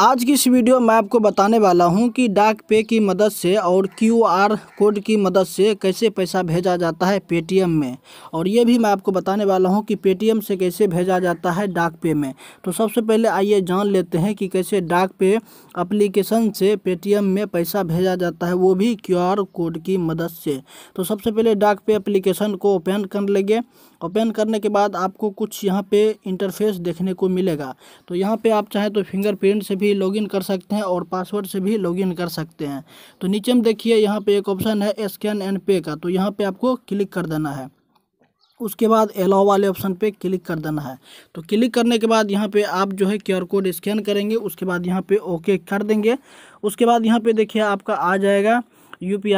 आज की इस वीडियो में आपको बताने वाला हूं कि डाक पे की मदद से और क्यूआर कोड की मदद से कैसे पैसा भेजा जाता है पेटीएम में और ये भी मैं आपको बताने वाला हूं कि पेटीएम से कैसे भेजा जाता है डाक पे में तो सबसे पहले आइए जान लेते हैं कि कैसे डाक पे अप्लीकेशन से पेटीएम में पैसा भेजा जाता है वो भी क्यू कोड की मदद से तो सबसे पहले डाक पे अप्लीकेशन को ओपन कर लेंगे ओपन करने के बाद आपको कुछ यहाँ पर इंटरफेस देखने को मिलेगा तो यहाँ पर आप चाहें तो फिंगरप्रिंट से भी भी लॉगिन कर सकते हैं और पासवर्ड से भी लॉगिन कर सकते हैं तो नीचे में देखिए यहाँ पे एक ऑप्शन है स्कैन एंड पे का तो यहाँ पे आपको क्लिक कर देना है उसके बाद एलाओ वाले ऑप्शन पे क्लिक कर देना है तो क्लिक करने के बाद यहाँ पे आप जो है क्यू कोड स्कैन करेंगे उसके बाद यहाँ पे ओके कर देंगे उसके बाद यहाँ पे देखिए आपका आ जाएगा यू पी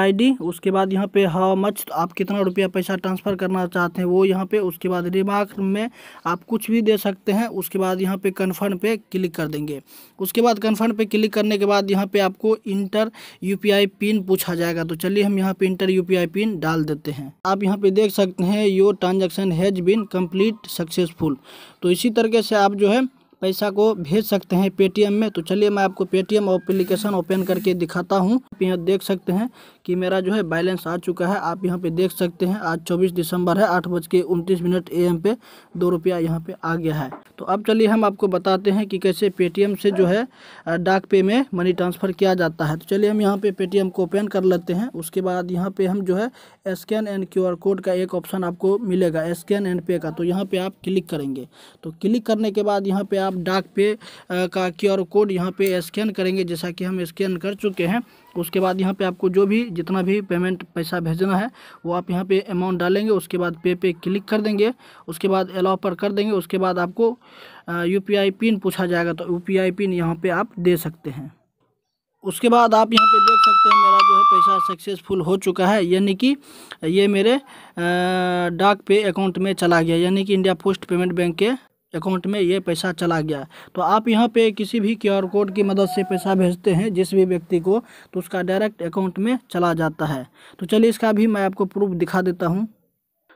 उसके बाद यहाँ पे हाउ मच तो आप कितना रुपया पैसा ट्रांसफ़र करना चाहते हैं वो यहाँ पे उसके बाद रिमार्क में आप कुछ भी दे सकते हैं उसके बाद यहाँ पे कन्फर्म पे क्लिक कर देंगे उसके बाद कन्फर्म पे क्लिक करने के बाद यहाँ पे आपको इंटर यू पिन पूछा जाएगा तो चलिए हम यहाँ पे इंटर यू पिन डाल देते हैं आप यहाँ पे देख सकते हैं your transaction has been complete successful तो इसी तरीके से आप जो है पैसा को भेज सकते हैं पेटीएम में तो चलिए मैं आपको पेटीएम एप्लीकेशन ओपन करके दिखाता हूँ आप यहाँ देख सकते हैं कि मेरा जो है बैलेंस आ चुका है आप यहाँ पे देख सकते हैं आज 24 दिसंबर है आठ बज के उनतीस मिनट ए पे दो रुपया यहाँ पे आ गया है तो अब चलिए हम आपको बताते हैं कि कैसे पेटीएम से जो है डाक पे में मनी ट्रांसफ़र किया जाता है तो चलिए हम यहाँ पे पेटीएम को ओपन कर लेते हैं उसके बाद यहाँ पे हम जो है स्कैन एंड क्यू कोड का एक ऑप्शन आपको मिलेगा स्कैन एंड पे का तो यहाँ पर आप क्लिक करेंगे तो क्लिक करने के बाद यहाँ पे आप डाक पे का क्यू कोड यहाँ पर स्कैन करेंगे जैसा कि हम स्कैन कर चुके हैं उसके बाद यहाँ पे आपको जो भी जितना भी पेमेंट पैसा भेजना है वो आप यहाँ पे अमाउंट डालेंगे उसके बाद पे पे क्लिक कर देंगे उसके बाद अलाउ पर कर देंगे उसके बाद आपको यू पिन पूछा जाएगा तो यू पिन यहाँ पर आप दे सकते हैं उसके बाद आप यहाँ पे देख सकते हैं मेरा जो है पैसा सक्सेसफुल हो चुका है यानी कि ये मेरे डाक पे अकाउंट में चला गया यानी कि इंडिया पोस्ट पेमेंट बैंक के अकाउंट में ये पैसा चला गया तो आप यहाँ पे किसी भी क्यू कोड की मदद से पैसा भेजते हैं जिस भी व्यक्ति को तो उसका डायरेक्ट अकाउंट में चला जाता है तो चलिए इसका भी मैं आपको प्रूफ दिखा देता हूँ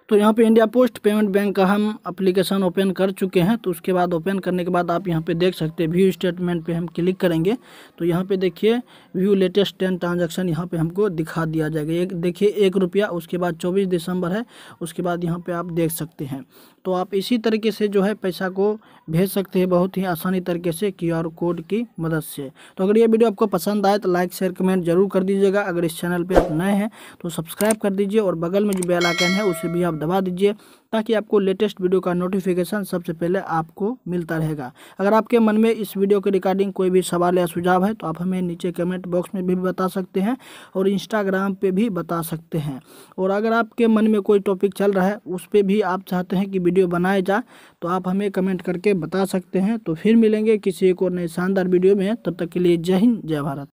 तो यहाँ पे इंडिया पोस्ट पेमेंट बैंक का हम अप्लीकेशन ओपन कर चुके हैं तो उसके बाद ओपन करने के बाद आप यहाँ पे देख सकते हैं व्यू स्टेटमेंट पे हम क्लिक करेंगे तो यहाँ पे देखिए व्यू लेटेस्ट टेन ट्रांजैक्शन यहाँ पे हमको दिखा दिया जाएगा एक देखिए एक रुपया उसके बाद चौबीस दिसंबर है उसके बाद यहाँ पर आप देख सकते हैं तो आप इसी तरीके से जो है पैसा को भेज सकते हैं बहुत ही आसानी तरीके से क्यूआर कोड की मदद से तो अगर ये वीडियो आपको पसंद आए तो लाइक शेयर कमेंट जरूर कर दीजिएगा अगर इस चैनल पर आप नए हैं तो सब्सक्राइब कर दीजिए और बगल में जो बेल आइकन है उसे भी आप दबा दीजिए ताकि आपको लेटेस्ट वीडियो का नोटिफिकेशन सबसे पहले आपको मिलता रहेगा अगर आपके मन में इस वीडियो के रिकॉर्डिंग कोई भी सवाल या सुझाव है तो आप हमें नीचे कमेंट बॉक्स में भी बता सकते हैं और इंस्टाग्राम पर भी बता सकते हैं और अगर आपके मन में कोई टॉपिक चल रहा है उस पर भी आप चाहते हैं कि वीडियो बनाया जाए तो आप हमें कमेंट करके बता सकते हैं तो फिर मिलेंगे किसी एक और नए शानदार वीडियो में तब तक के लिए जय हिंद जय भारत